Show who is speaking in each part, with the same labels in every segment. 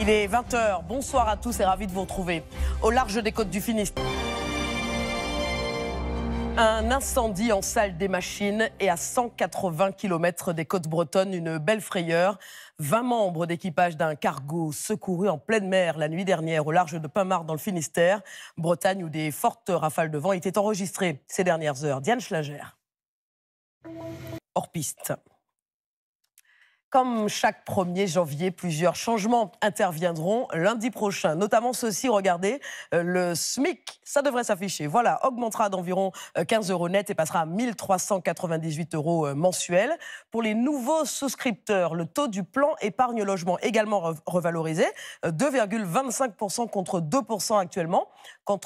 Speaker 1: Il est 20h. Bonsoir à tous et ravi de vous retrouver au large des côtes du Finistère. Un incendie en salle des machines et à 180 km des côtes bretonnes, une belle frayeur. 20 membres d'équipage d'un cargo secourus en pleine mer la nuit dernière au large de Pimard dans le Finistère, Bretagne où des fortes rafales de vent étaient enregistrées ces dernières heures. Diane Schlager. Hors piste. Comme chaque 1er janvier, plusieurs changements interviendront lundi prochain. Notamment ceci, regardez, euh, le SMIC, ça devrait s'afficher. Voilà, augmentera d'environ 15 euh, euros net et passera à 1398 euros euh, mensuels. Pour les nouveaux souscripteurs, le taux du plan épargne-logement également revalorisé, 2,25% contre 2% actuellement. Quant,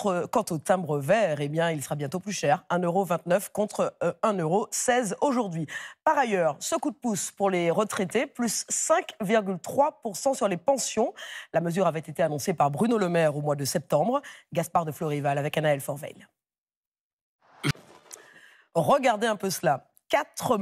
Speaker 1: au timbre vert, eh bien, il sera bientôt plus cher, 1,29€ contre 1,16€ aujourd'hui. Par ailleurs, ce coup de pouce pour les retraités plus 5,3% sur les pensions. La mesure avait été annoncée par Bruno Le Maire au mois de septembre. Gaspard de Florival avec Anaël Forveil. Regardez un peu cela. 4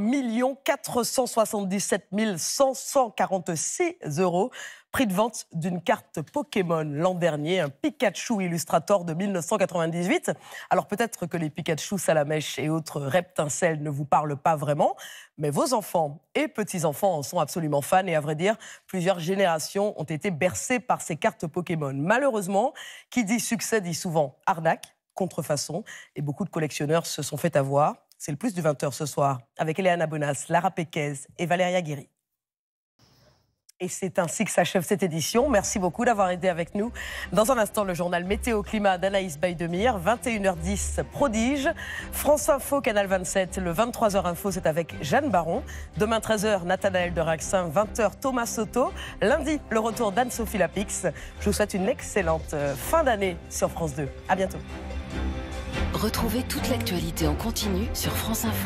Speaker 1: 477 146 euros. Prix de vente d'une carte Pokémon l'an dernier, un Pikachu Illustrator de 1998. Alors peut-être que les Pikachu, mèche et autres reptincelles ne vous parlent pas vraiment, mais vos enfants et petits-enfants en sont absolument fans et à vrai dire, plusieurs générations ont été bercées par ces cartes Pokémon. Malheureusement, qui dit succès dit souvent arnaque, contrefaçon, et beaucoup de collectionneurs se sont fait avoir. C'est le plus du 20h ce soir, avec Eliana Bonas, Lara Péquez et Valéria Guéry. Et c'est ainsi que s'achève cette édition. Merci beaucoup d'avoir aidé avec nous. Dans un instant, le journal Météo-Climat d'Anaïs Baydemir, 21h10, Prodige. France Info, Canal 27, le 23h Info, c'est avec Jeanne Baron. Demain, 13h, Nathanaël de Raxin, 20h, Thomas Soto. Lundi, le retour d'Anne-Sophie Lapix. Je vous souhaite une excellente euh, fin d'année sur France 2. À bientôt. Retrouvez toute l'actualité en continu sur France Info.